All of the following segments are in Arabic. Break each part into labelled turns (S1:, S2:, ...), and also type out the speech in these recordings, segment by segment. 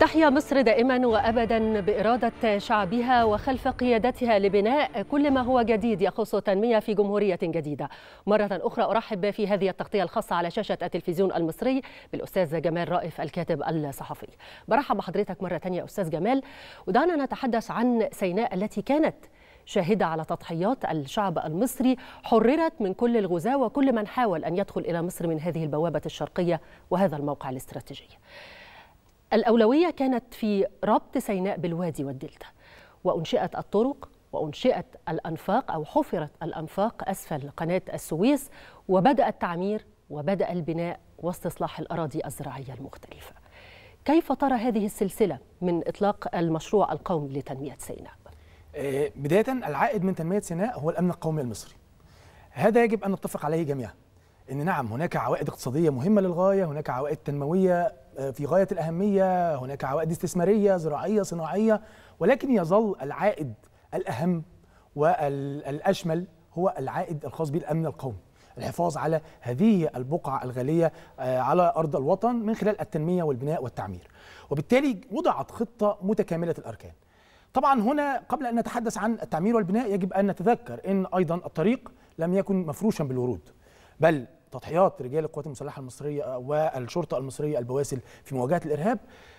S1: تحيا مصر دائما وابدا باراده شعبها وخلف قيادتها لبناء كل ما هو جديد يخص التنميه في جمهوريه جديده. مره اخرى ارحب في هذه التغطيه الخاصه على شاشه التلفزيون المصري بالاستاذ جمال رائف الكاتب الصحفي. برحب بحضرتك مره ثانيه استاذ جمال ودعنا نتحدث عن سيناء التي كانت شاهدة على تضحيات الشعب المصري حررت من كل الغزاة وكل من حاول أن يدخل إلى مصر من هذه البوابة الشرقية وهذا الموقع الاستراتيجي الأولوية كانت في ربط سيناء بالوادي والدلتا وأنشئت الطرق وأنشئت الأنفاق أو حفرت الأنفاق أسفل قناة السويس وبدأ التعمير وبدأ البناء واستصلاح الأراضي الزراعية المختلفة كيف ترى هذه السلسلة من إطلاق المشروع القومي لتنمية سيناء؟
S2: آه، بداية العائد من تنمية سيناء هو الأمن القومي المصري هذا يجب أن نتفق عليه جميعا أن نعم هناك عوائد اقتصادية مهمة للغاية هناك عوائد تنموية في غايه الاهميه هناك عوائد استثماريه زراعيه صناعيه ولكن يظل العائد الاهم والاشمل هو العائد الخاص بالامن القومي الحفاظ على هذه البقعة الغالية آه، على أرض الوطن من خلال التنمية والبناء والتعمير وبالتالي وضعت خطة متكاملة الأركان طبعا هنا قبل أن نتحدث عن التعمير والبناء يجب أن نتذكر أن أيضا الطريق لم يكن مفروشا بالورود بل تضحيات رجال القوات المسلحه المصريه والشرطه المصريه البواسل في مواجهه الارهاب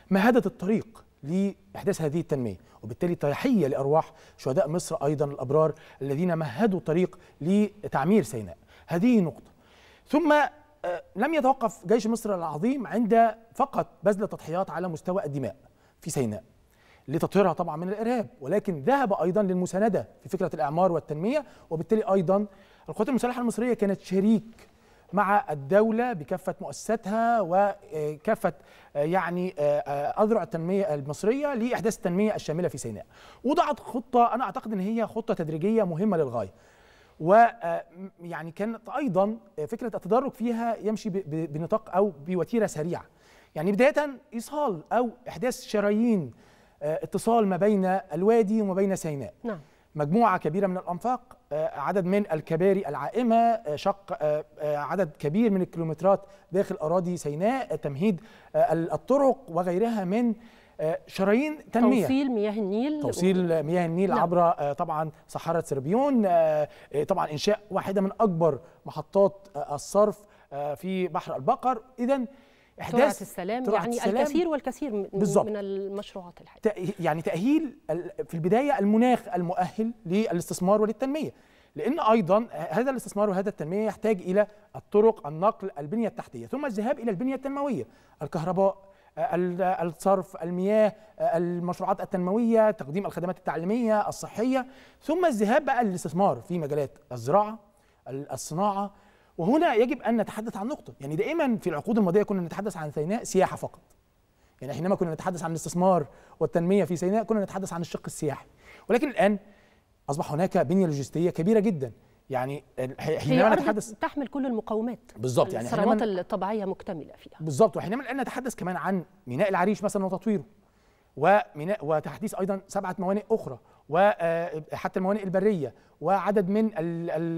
S2: مهدت الطريق لاحداث هذه التنميه وبالتالي تحيه لارواح شهداء مصر ايضا الابرار الذين مهدوا طريق لتعمير سيناء هذه نقطه ثم آه، لم يتوقف جيش مصر العظيم عند فقط بذل تضحيات على مستوى الدماء في سيناء لتطهيرها طبعا من الارهاب ولكن ذهب ايضا للمسانده في فكره الاعمار والتنميه وبالتالي ايضا القوات المسلحه المصريه كانت شريك مع الدولة بكافة مؤسساتها وكافة آه، آه، يعني آه، أذرع التنمية المصرية لإحداث التنمية الشاملة في سيناء وضعت خطة أنا أعتقد أن هي خطة تدريجية مهمة للغاية و يعني كانت أيضا فكرة التدرج فيها يمشي بنطاق أو بوتيرة سريعة يعني بداية إيصال أو إحداث شرايين اتصال ما بين الوادي وما بين سيناء نعم. مجموعة كبيرة من الأنفاق آه، عدد من الكباري العائمة آه، شق آه، عدد كبير من الكيلومترات داخل أراضي سيناء تمهيد الطرق وغيرها من شرايين تنميه توصيل
S1: مياه النيل توصيل
S2: مياه النيل نعم. عبر طبعا صحراء سربيون طبعا انشاء واحده من اكبر محطات الصرف في بحر البقر اذا إحداث ترعة السلام ترعة يعني السلام الكثير
S1: والكثير من, بالزبط. من المشروعات
S2: الحقيقة يعني تأهيل في البداية المناخ المؤهل للاستثمار وللتنمية لأن أيضا هذا الاستثمار وهذا التنمية يحتاج إلى الطرق النقل البنية التحتية ثم الذهاب إلى البنية التنموية الكهرباء الصرف المياه المشروعات التنمويه تقديم الخدمات التعليميه الصحيه ثم الذهاب بقى للاستثمار في مجالات الزراعه الصناعه وهنا يجب ان نتحدث عن نقطه يعني دائما في العقود الماضيه كنا نتحدث عن سيناء سياحه فقط يعني حينما كنا نتحدث عن الاستثمار والتنميه في سيناء كنا نتحدث عن الشق السياحي ولكن الان اصبح هناك بنيه لوجستيه كبيره جدا يعني حينما نتحدث
S1: تحمل كل المقومات بالظبط يعني الثروات الطبيعيه مكتمله فيها
S2: بالظبط وحينما الان نتحدث كمان عن ميناء العريش مثلا وتطويره وميناء وتحديث ايضا سبعه موانئ اخرى وحتى آه، الموانئ البريه وعدد من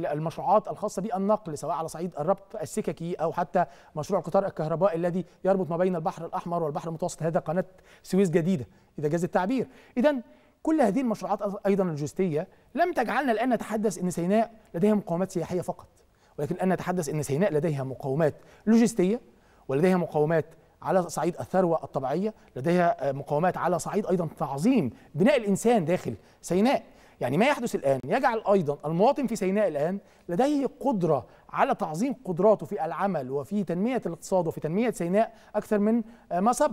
S2: المشروعات الخاصه بالنقل سواء على صعيد الربط السككي او حتى مشروع القطار الكهربائي الذي يربط ما بين البحر الاحمر والبحر المتوسط هذا قناه سويس جديده اذا جاز التعبير اذا كل هذه المشروعات ايضا اللوجستيه لم تجعلنا الان نتحدث ان سيناء لديها مقومات سياحيه فقط ولكن الان نتحدث ان سيناء لديها مقومات لوجستيه ولديها مقومات على صعيد الثروه الطبيعيه لديها آه، مقاومات على صعيد ايضا تعظيم بناء الانسان داخل سيناء يعني ما يحدث الان يجعل ايضا المواطن في سيناء الان لديه قدره على تعظيم قدراته في العمل وفي تنميه الاقتصاد وفي تنميه سيناء اكثر من آه، ما سبق